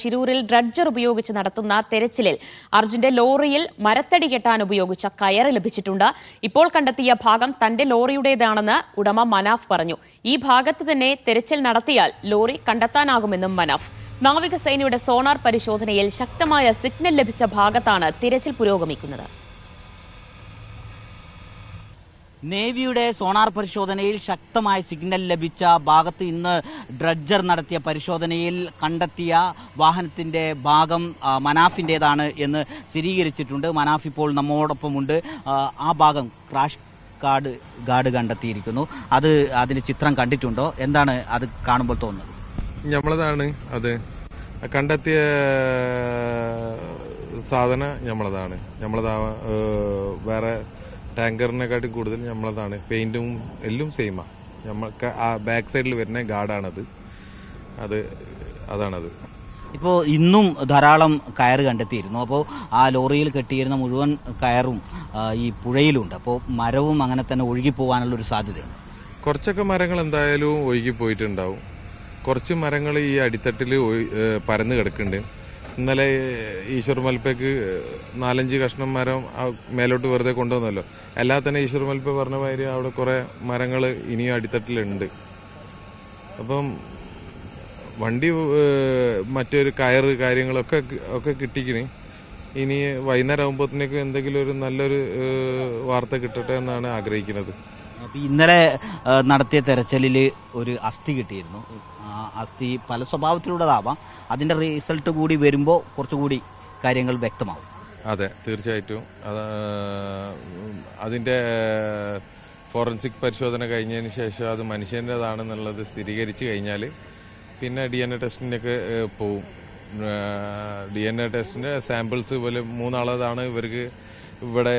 ശിരൂരിൽ dredger ഉപയോഗിച്ച് നടത്തുന്ന തെരച്ചിലിൽ അർജുന്റെ ലോറിയിൽ മരത്തടി കെട്ടാൻ ഉപയോഗിച്ച കയർ ലഭിച്ചിട്ടുണ്ട് ഇപ്പോൾ കണ്ടെത്തിയ ഭാഗം തന്റെ ലോറിയുടേതാണെന്ന് ഉടമ മനാഫ് പറഞ്ഞു ഈ ഭാഗത്ത് തന്നെ തെരച്ചിൽ നടത്തിയാൽ ലോറി കണ്ടെത്താനാകുമെന്നും മനാഫ് നാവികസേനയുടെ സോണാർ പരിശോധനയിൽ ശക്തമായ സിഗ്നൽ ലഭിച്ച ഭാഗത്താണ് തിരച്ചിൽ പുരോഗമിക്കുന്നത് നേവിയുടെ സോണാർ പരിശോധനയിൽ ശക്തമായ സിഗ്നൽ ലഭിച്ച ഭാഗത്ത് ഇന്ന് ഡ്രഡ്ജർ നടത്തിയ പരിശോധനയിൽ കണ്ടെത്തിയ വാഹനത്തിൻ്റെ ഭാഗം മനാഫിൻ്റേതാണ് എന്ന് സ്ഥിരീകരിച്ചിട്ടുണ്ട് മനാഫ് ഇപ്പോൾ നമ്മോടൊപ്പമുണ്ട് ആ ഭാഗം ക്രാഷ് കാർഡ് ഗാർഡ് കണ്ടെത്തിയിരിക്കുന്നു അത് അതിന് ചിത്രം കണ്ടിട്ടുണ്ടോ എന്താണ് അത് കാണുമ്പോൾ തോന്നുന്നത് ഞമ്മളതാണ് അത് കണ്ടെത്തിയ സാധന ഞമ്മളതാണ് ഞമ്മളതാ വേറെ ടാങ്കറിനെക്കാട്ടി കൂടുതൽ നമ്മളതാണ് പെയിന്റും എല്ലാം സെയിമാണ് നമ്മൾക്ക് ആ ബാക്ക് സൈഡിൽ വരുന്ന ഗാർഡാണത് അത് അതാണത് ഇപ്പോൾ ഇന്നും ധാരാളം കയർ കണ്ടെത്തിയിരുന്നു അപ്പോൾ ആ ലോറിയിൽ കെട്ടിയിരുന്ന മുഴുവൻ കയറും ഈ പുഴയിലുണ്ട് അപ്പോൾ മരവും അങ്ങനെ തന്നെ ഒഴുകിപ്പോകാനുള്ള ഒരു സാധ്യതയുണ്ട് കുറച്ചൊക്കെ മരങ്ങൾ എന്തായാലും ഒഴുകിപ്പോയിട്ടുണ്ടാവും കുറച്ച് മരങ്ങൾ ഈ അടിത്തട്ടിൽ പരന്ന് കിടക്കുന്നുണ്ട് ഇന്നലെ ഈശ്വർ മൽപ്പയ്ക്ക് നാലഞ്ച് കഷ്ണം മരം മേലോട്ട് വെറുതെ കൊണ്ടുവന്നല്ലോ എല്ലാ തന്നെ ഈശ്വർ മൽപ്പ പറഞ്ഞ മാതിരി അവിടെ കുറേ മരങ്ങൾ ഇനിയും അടിത്തട്ടിലുണ്ട് അപ്പം വണ്ടി മറ്റൊരു കയറ് കാര്യങ്ങളൊക്കെ ഒക്കെ കിട്ടിക്കണി ഇനി വൈകുന്നേരം ആകുമ്പോഴത്തേക്കും എന്തെങ്കിലും ഒരു നല്ലൊരു വാർത്ത കിട്ടട്ടെ എന്നാണ് ആഗ്രഹിക്കുന്നത് ഇന്നലെ നടത്തിയ തെരച്ചിലിൽ ഒരു അസ്ഥി കിട്ടിയിരുന്നു അസ്ഥി പല സ്വഭാവത്തിലുള്ളതാവാം അതിൻ്റെ റിസൾട്ട് കൂടി വരുമ്പോൾ കുറച്ചുകൂടി കാര്യങ്ങൾ വ്യക്തമാവും അതെ തീർച്ചയായിട്ടും അതിൻ്റെ ഫോറൻസിക് പരിശോധന കഴിഞ്ഞതിന് ശേഷം അത് മനുഷ്യൻ്റെതാണെന്നുള്ളത് സ്ഥിരീകരിച്ച് കഴിഞ്ഞാൽ പിന്നെ ഡി എൻ എ ടെസ്റ്റിൻ്റെയൊക്കെ പോവും ഡി എൻ എ ടെസ്റ്റിൻ്റെ സാമ്പിൾസ് പോലെ മൂന്നാളതാണ് ഇവർക്ക് ഇവിടെ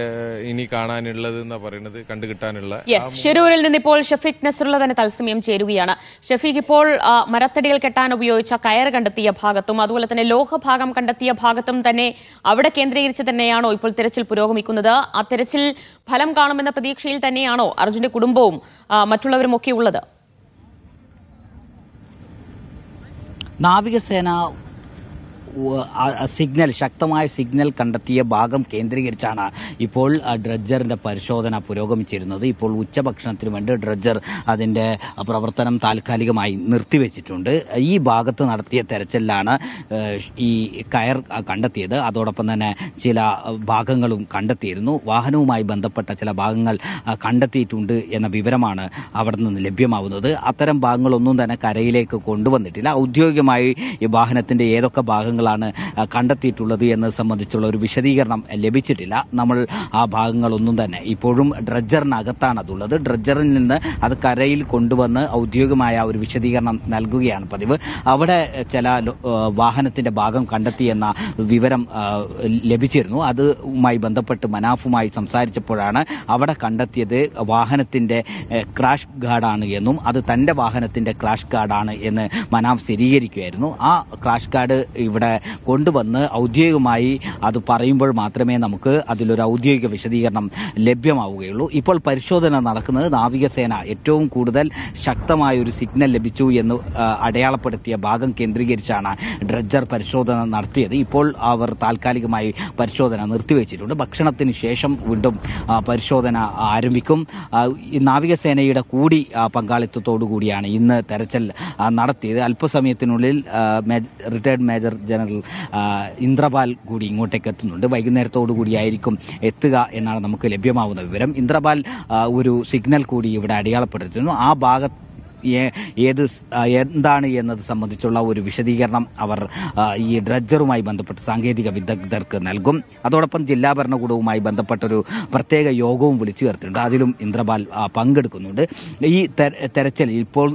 ഇനി കാണാനുള്ളത് എന്ന് പറയുന്നത് കണ്ടു കിട്ടാനുള്ള ഷെരൂരിൽ നിന്ന് ഇപ്പോൾ ഷഫീഖ് നസറുള്ള തന്നെ തത്സമയം ചേരുകയാണ് ഷഫീഖ് ഇപ്പോൾ മരത്തടിയിൽ കെട്ടാൻ ഉപയോഗിച്ച കയർ കണ്ടെത്തിയ ഭാഗത്തും അതുപോലെ തന്നെ ലോഹഭാഗം കണ്ടെത്തിയ ഭാഗത്തും തന്നെ അവിടെ കേന്ദ്രീകരിച്ച് തന്നെയാണോ ഇപ്പോൾ തിരച്ചിൽ പുരോഗമിക്കുന്നത് ആ തിരച്ചിൽ ഫലം കാണുമെന്ന പ്രതീക്ഷയിൽ തന്നെയാണോ അർജുന്റെ കുടുംബവും മറ്റുള്ളവരും ഒക്കെ ഉള്ളത് നാവികസേന സിഗ്നൽ ശക്തമായ സിഗ്നൽ കണ്ടെത്തിയ ഭാഗം കേന്ദ്രീകരിച്ചാണ് ഇപ്പോൾ ഡ്രഡ്ജറിൻ്റെ പരിശോധന പുരോഗമിച്ചിരുന്നത് ഇപ്പോൾ ഉച്ചഭക്ഷണത്തിന് വേണ്ടി ഡ്രഡ്ജർ അതിൻ്റെ പ്രവർത്തനം താൽക്കാലികമായി നിർത്തിവെച്ചിട്ടുണ്ട് ഈ ഭാഗത്ത് നടത്തിയ തെരച്ചിലാണ് ഈ കയർ കണ്ടെത്തിയത് അതോടൊപ്പം തന്നെ ചില ഭാഗങ്ങളും കണ്ടെത്തിയിരുന്നു വാഹനവുമായി ബന്ധപ്പെട്ട ചില ഭാഗങ്ങൾ കണ്ടെത്തിയിട്ടുണ്ട് എന്ന വിവരമാണ് അവിടെ നിന്ന് ലഭ്യമാവുന്നത് അത്തരം ഭാഗങ്ങളൊന്നും തന്നെ കരയിലേക്ക് കൊണ്ടുവന്നിട്ടില്ല ഔദ്യോഗികമായി ഈ വാഹനത്തിൻ്റെ ഏതൊക്കെ ഭാഗങ്ങൾ ഭാഗങ്ങളാണ് കണ്ടെത്തിയിട്ടുള്ളത് എന്ന് സംബന്ധിച്ചുള്ള ഒരു വിശദീകരണം ലഭിച്ചിട്ടില്ല നമ്മൾ ആ ഭാഗങ്ങളൊന്നും തന്നെ ഇപ്പോഴും ഡ്രഡ്ജറിനകത്താണ് അതുള്ളത് ഡ്രഡ്ജറിൽ നിന്ന് അത് കരയിൽ കൊണ്ടുവന്ന് ഔദ്യോഗികമായ ഒരു വിശദീകരണം നൽകുകയാണ് പതിവ് അവിടെ ചില വാഹനത്തിന്റെ ഭാഗം കണ്ടെത്തിയെന്ന വിവരം ലഭിച്ചിരുന്നു അതുമായി ബന്ധപ്പെട്ട് മനാഫുമായി സംസാരിച്ചപ്പോഴാണ് അവിടെ കണ്ടെത്തിയത് വാഹനത്തിന്റെ ക്രാഷ് ഗാർഡാണ് എന്നും അത് തന്റെ വാഹനത്തിന്റെ ക്രാഷ് ഗാർഡാണ് എന്ന് മനാഫ് സ്ഥിരീകരിക്കുകയായിരുന്നു ആ ക്രാഷ് ഗാർഡ് ഇവിടെ കൊണ്ടുവന്ന് ഔദ്യോഗികമായി അത് പറയുമ്പോൾ മാത്രമേ നമുക്ക് അതിലൊരു ഔദ്യോഗിക വിശദീകരണം ലഭ്യമാവുകയുള്ളൂ ഇപ്പോൾ പരിശോധന നടക്കുന്നത് നാവികസേന ഏറ്റവും കൂടുതൽ ശക്തമായ ഒരു സിഗ്നൽ ലഭിച്ചു എന്ന് അടയാളപ്പെടുത്തിയ ഭാഗം കേന്ദ്രീകരിച്ചാണ് ഡ്രഡ്ജർ പരിശോധന നടത്തിയത് ഇപ്പോൾ അവർ താൽക്കാലികമായി പരിശോധന നിർത്തിവെച്ചിട്ടുണ്ട് ഭക്ഷണത്തിന് ശേഷം വീണ്ടും പരിശോധന ആരംഭിക്കും നാവികസേനയുടെ കൂടി പങ്കാളിത്തത്തോടു കൂടിയാണ് ഇന്ന് തെരച്ചിൽ നടത്തിയത് അല്പസമയത്തിനുള്ളിൽ retired major general general Indrapal കൂടി ഇങ്ങോട്ടേക്ക് എത്തുന്നുണ്ട് വൈകുന്നേരത്തോടു കൂടിയായിരിക്കും എത്തുക എന്നാണ് നമുക്ക് ലഭ്യമാവുന്ന വിവരം ഇന്ദ്രപാൽ ഒരു സിഗ്നൽ കൂടി ഇവിടെ അടയാളപ്പെടുത്തുന്നു ആ ഭാഗത്ത് ഏത് എന്താണ് എന്നത് സംബന്ധിച്ചുള്ള ഒരു വിശദീകരണം അവർ ഈ ഡ്രഡ്ജറുമായി ബന്ധപ്പെട്ട് സാങ്കേതിക വിദഗ്ധർക്ക് നൽകും അതോടൊപ്പം ജില്ലാ ഭരണകൂടവുമായി ബന്ധപ്പെട്ടൊരു പ്രത്യേക യോഗവും വിളിച്ചു ചേർത്തിട്ടുണ്ട് അതിലും ഇന്ദ്രപാൽ പങ്കെടുക്കുന്നുണ്ട് ഈ തെരച്ചിൽ ഇപ്പോൾ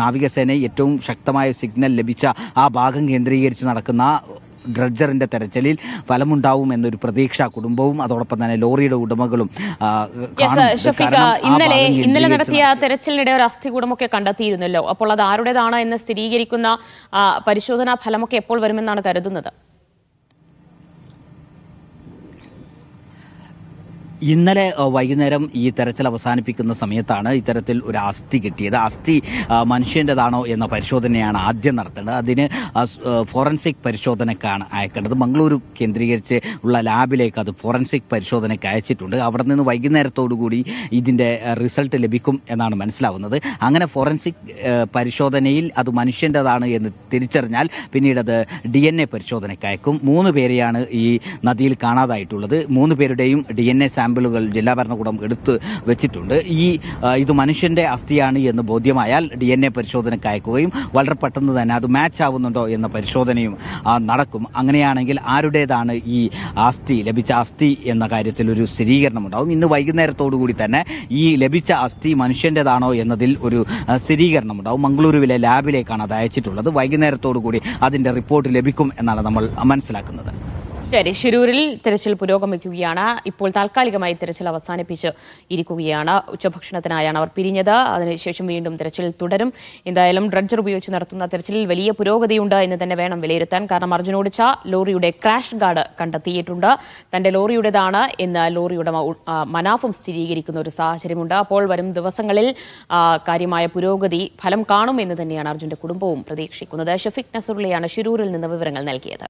നാവികസേന ഏറ്റവും ശക്തമായ സിഗ്നൽ ലഭിച്ച ആ ഭാഗം കേന്ദ്രീകരിച്ച് നടക്കുന്ന ഡ്രഡ്ജറിൻ്റെ തെരച്ചിലിൽ ഫലമുണ്ടാവും എന്നൊരു പ്രതീക്ഷ കുടുംബവും അതോടൊപ്പം തന്നെ ലോറിയുടെ ഉടമകളും ഇന്നലെ ഇന്നലെ നടത്തിയ തെരച്ചിലിനിടെ ഒരു അസ്ഥികൂടമൊക്കെ കണ്ടെത്തിയിരുന്നല്ലോ അപ്പോൾ അത് ആരുടേതാണ് എന്ന് സ്ഥിരീകരിക്കുന്ന പരിശോധനാ ഫലമൊക്കെ എപ്പോൾ വരുമെന്നാണ് കരുതുന്നത് ഇന്നലെ വൈകുന്നേരം ഈ തെരച്ചിൽ അവസാനിപ്പിക്കുന്ന സമയത്താണ് ഇത്തരത്തിൽ ഒരു അസ്ഥി കിട്ടിയത് അസ്ഥി മനുഷ്യൻ്റെതാണോ എന്ന പരിശോധനയാണ് ആദ്യം നടത്തേണ്ടത് അതിന് ഫോറൻസിക് പരിശോധനക്കാണ് അയക്കേണ്ടത് മംഗളൂരു കേന്ദ്രീകരിച്ച് ഉള്ള ലാബിലേക്ക് അത് ഫോറൻസിക് പരിശോധനയ്ക്ക് അയച്ചിട്ടുണ്ട് അവിടെ നിന്ന് വൈകുന്നേരത്തോടുകൂടി ഇതിൻ്റെ റിസൾട്ട് ലഭിക്കും എന്നാണ് മനസ്സിലാവുന്നത് അങ്ങനെ ഫോറൻസിക് പരിശോധനയിൽ അത് മനുഷ്യൻ്റെതാണ് എന്ന് തിരിച്ചറിഞ്ഞാൽ പിന്നീട് അത് ഡി എൻ എ പരിശോധനയ്ക്ക് അയക്കും മൂന്ന് പേരെയാണ് ഈ നദിയിൽ കാണാതായിട്ടുള്ളത് മൂന്ന് പേരുടെയും ഡി എൻ എ സാമ്പിൾ സാമ്പിളുകൾ ജില്ലാ ഭരണകൂടം എടുത്തു വെച്ചിട്ടുണ്ട് ഈ ഇത് മനുഷ്യന്റെ അസ്ഥിയാണ് എന്ന് ബോധ്യമായാൽ ഡി എൻ എ പരിശോധനയ്ക്ക് അയക്കുകയും വളരെ പെട്ടെന്ന് തന്നെ അത് മാച്ച് ആവുന്നുണ്ടോ എന്ന പരിശോധനയും നടക്കും അങ്ങനെയാണെങ്കിൽ ആരുടേതാണ് ഈ ആസ്തി ലഭിച്ച അസ്ഥി എന്ന കാര്യത്തിൽ ഒരു സ്ഥിരീകരണം ഉണ്ടാവും ഇന്ന് വൈകുന്നേരത്തോടുകൂടി കൂടി തന്നെ ഈ ലഭിച്ച അസ്ഥി മനുഷ്യൻ്റെതാണോ എന്നതിൽ ഒരു സ്ഥിരീകരണം ഉണ്ടാവും മംഗളൂരുവിലെ ലാബിലേക്കാണ് അത് അയച്ചിട്ടുള്ളത് വൈകുന്നേരത്തോടുകൂടി കൂടി അതിൻ്റെ റിപ്പോർട്ട് ലഭിക്കും എന്നാണ് നമ്മൾ മനസ്സിലാക്കുന്നത് ശരി ശിരൂരിൽ തിരച്ചിൽ പുരോഗമിക്കുകയാണ് ഇപ്പോൾ താൽക്കാലികമായി തിരച്ചിൽ അവസാനിപ്പിച്ച് ഇരിക്കുകയാണ് ഉച്ചഭക്ഷണത്തിനായാണ് അവർ പിരിഞ്ഞത് അതിനുശേഷം വീണ്ടും തിരച്ചിൽ തുടരും എന്തായാലും ഡ്രഡ്ജർ ഉപയോഗിച്ച് നടത്തുന്ന തിരച്ചിലിൽ വലിയ പുരോഗതിയുണ്ട് എന്ന് തന്നെ വേണം വിലയിരുത്താൻ കാരണം അർജുനോടിച്ച ലോറിയുടെ ക്രാഷ് ഗാർഡ് കണ്ടെത്തിയിട്ടുണ്ട് തന്റെ ലോറിയുടേതാണ് എന്ന് ലോറിയുടെ മനാഫും സ്ഥിരീകരിക്കുന്ന ഒരു സാഹചര്യമുണ്ട് അപ്പോൾ വരും ദിവസങ്ങളിൽ കാര്യമായ പുരോഗതി ഫലം കാണുമെന്ന് തന്നെയാണ് അർജുന്റെ കുടുംബവും പ്രതീക്ഷിക്കുന്നത് ഷഫിക് നസറുള്ളയാണ് ശിരൂരിൽ നിന്ന് വിവരങ്ങൾ നൽകിയത്